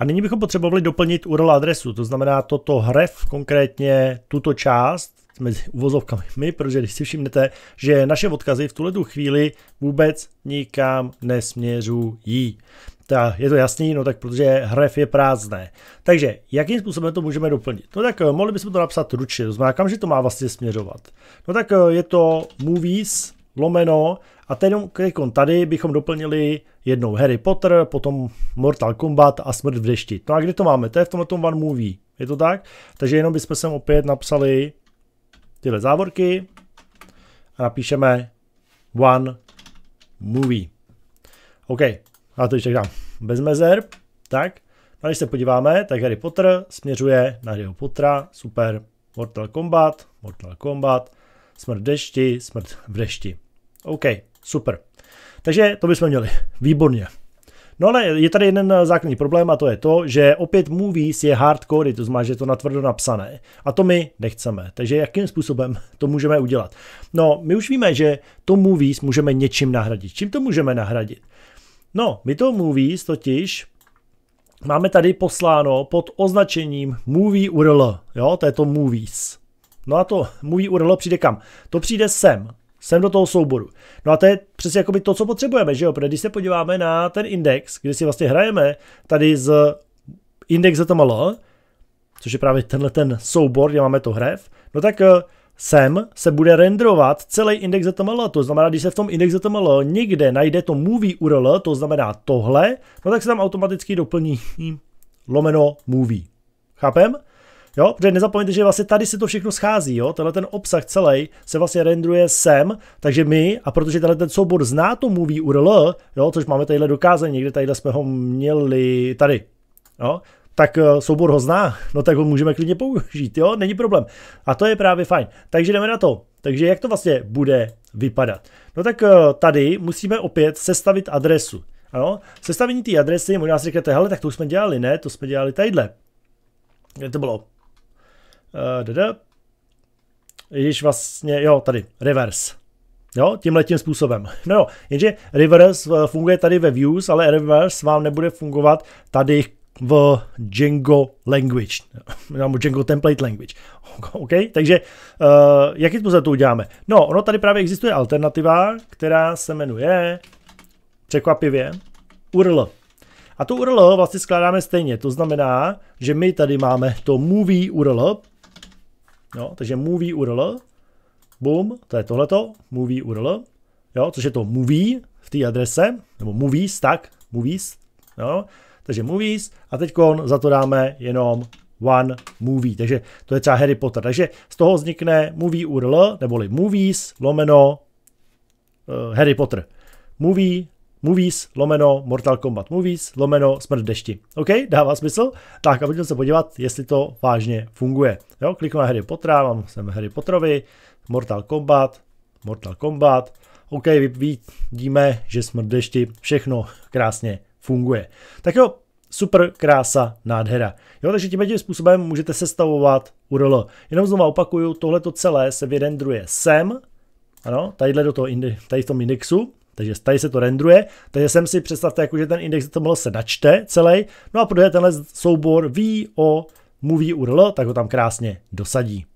A nyní bychom potřebovali doplnit URL adresu, to znamená toto href, konkrétně tuto část, mezi uvozovkami my, protože když si všimnete, že naše odkazy v tuhle chvíli vůbec nikam nesměřují. Ta, je to jasný, no tak protože href je prázdné. Takže jakým způsobem to můžeme doplnit? No tak eh, mohli bychom to napsat ručně, to znamená, kam že to má vlastně směřovat. No tak eh, je to movies, lomeno a teď jako tady bychom doplnili jednou Harry Potter, potom Mortal Kombat a Smrt v dešti. No a kde to máme? To je v tomhle tom One Movie. Je to tak? Takže jenom bychom sem opět napsali tyhle závorky a napíšeme One Movie. OK, a to ještě dám bez mezer. Tak, no a když se podíváme, tak Harry Potter směřuje na Harry Pottera, super, Mortal Kombat, Mortal Kombat, smrt dešti, smrt v dešti. OK. Super. Takže to bychom měli. Výborně. No ale je tady jeden eh, základní problém a to je to, že opět movies je hardcore, to znamená, že je to natvrdo napsané. A to my nechceme. Takže jakým způsobem to můžeme udělat? No, my už víme, že to movies můžeme něčím nahradit. Čím to můžeme nahradit? No, my to movies totiž máme tady posláno pod označením movie URL. Jo, to je to movies. No a to movie URL přijde kam? To přijde sem sem do toho souboru. No a to je přesně jako by to, co potřebujeme, že jo? Protože když se podíváme na ten index, kde si vlastně hrajeme tady z index ZML, což je právě tenhle ten soubor, kde máme to hrev, no tak eh, sem se bude renderovat celý index HTML, to znamená, když se v tom index malo někde najde to movie URL, to znamená tohle, no tak se tam automaticky doplní lomeno movie. Chápem? Jo, protože nezapomeňte, že vlastně tady se to všechno schází, jo, tenhle ten obsah celý se vlastně rendruje sem, takže my, a protože tenhle ten soubor zná to mluví URL, jo, což máme tadyhle dokázané, někde tadyhle jsme ho měli tady, jo, tak eh, soubor ho zná, no tak ho můžeme klidně použít, jo, není problém. A to je právě fajn. Takže jdeme na to. Takže jak to vlastně bude vypadat? No tak eh, tady musíme opět sestavit adresu. Ano, sestavení té adresy, možná si řeknete, hele, tak to už jsme dělali, ne, to jsme dělali tadyhle. Kde to bylo? Uh, eh, Již vlastně, jo, tady, reverse. Jo, tímhle tím způsobem. No jo, jenže reverse eh, funguje tady ve views, ale reverse vám nebude fungovat tady v Django language, nebo Django template language. OK, takže uh, jakým způsobem to uděláme? No, ono tady právě existuje alternativa, která se jmenuje překvapivě URL. A to URL vlastně skládáme stejně, to znamená, že my tady máme to movie URL, Jo, takže movie URL, boom, to je tohleto, movie URL, jo, což je to movie v té adrese, nebo movies, tak, movies, jo, takže movies a teď za to dáme jenom one movie, takže to je třeba Harry Potter, takže z toho vznikne movie URL, neboli movies lomeno uh, Harry Potter. Movie Movies, lomeno Mortal Kombat Movies, lomeno Smrt v dešti. OK, dává smysl? Tak a pojďme se podívat, jestli to vážně funguje. Jo, kliknu na Harry Potter, mám sem Harry Potterovi, Mortal Kombat, Mortal Kombat. OK, vidíme, že Smrt v dešti všechno krásně funguje. Tak jo, super krása, nádhera. Jo, takže tím způsobem můžete sestavovat URL. Jenom znovu opakuju, tohleto celé se vydendruje sem, ano, tadyhle do toho, tady v tom indexu, takže tady se to rendruje, takže jsem si představte, jako že ten index to mohl se načte celý, no a protože tenhle soubor ví o movie URL, tak ho tam krásně dosadí.